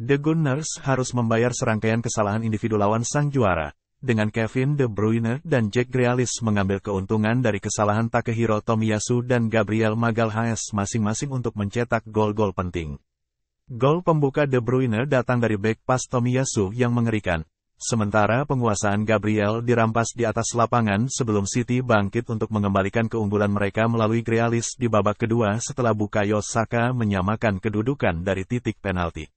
The Gunners harus membayar serangkaian kesalahan individu lawan sang juara, dengan Kevin De Bruyne dan Jack Grealish mengambil keuntungan dari kesalahan Takehiro Tomiyasu dan Gabriel Magalhaes masing-masing untuk mencetak gol-gol penting. Gol pembuka De Bruyne datang dari back pass Tomiyasu yang mengerikan, sementara penguasaan Gabriel dirampas di atas lapangan sebelum City bangkit untuk mengembalikan keunggulan mereka melalui Grealish di babak kedua setelah Bukayo Saka menyamakan kedudukan dari titik penalti.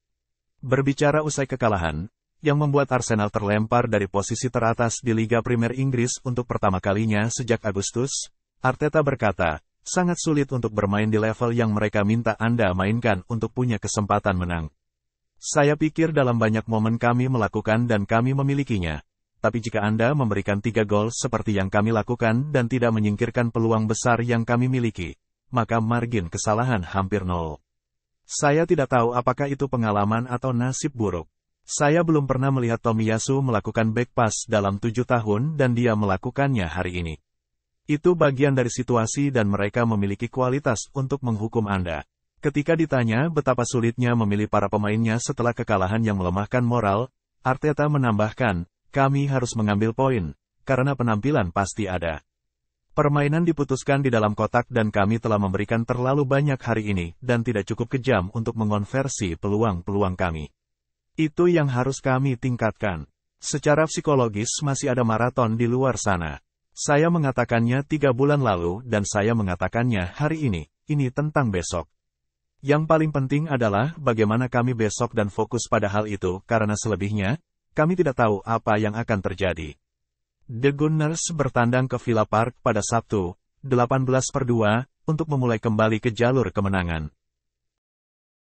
Berbicara usai kekalahan, yang membuat Arsenal terlempar dari posisi teratas di Liga Primer Inggris untuk pertama kalinya sejak Agustus, Arteta berkata, sangat sulit untuk bermain di level yang mereka minta Anda mainkan untuk punya kesempatan menang. Saya pikir dalam banyak momen kami melakukan dan kami memilikinya. Tapi jika Anda memberikan tiga gol seperti yang kami lakukan dan tidak menyingkirkan peluang besar yang kami miliki, maka margin kesalahan hampir nol. Saya tidak tahu apakah itu pengalaman atau nasib buruk. Saya belum pernah melihat Tomiyasu melakukan backpass dalam tujuh tahun dan dia melakukannya hari ini. Itu bagian dari situasi dan mereka memiliki kualitas untuk menghukum Anda. Ketika ditanya betapa sulitnya memilih para pemainnya setelah kekalahan yang melemahkan moral, Arteta menambahkan, kami harus mengambil poin, karena penampilan pasti ada. Permainan diputuskan di dalam kotak dan kami telah memberikan terlalu banyak hari ini dan tidak cukup kejam untuk mengonversi peluang-peluang kami. Itu yang harus kami tingkatkan. Secara psikologis masih ada maraton di luar sana. Saya mengatakannya tiga bulan lalu dan saya mengatakannya hari ini, ini tentang besok. Yang paling penting adalah bagaimana kami besok dan fokus pada hal itu, karena selebihnya, kami tidak tahu apa yang akan terjadi. The Gunners bertandang ke Villa Park pada Sabtu, 18 per 2, untuk memulai kembali ke jalur kemenangan.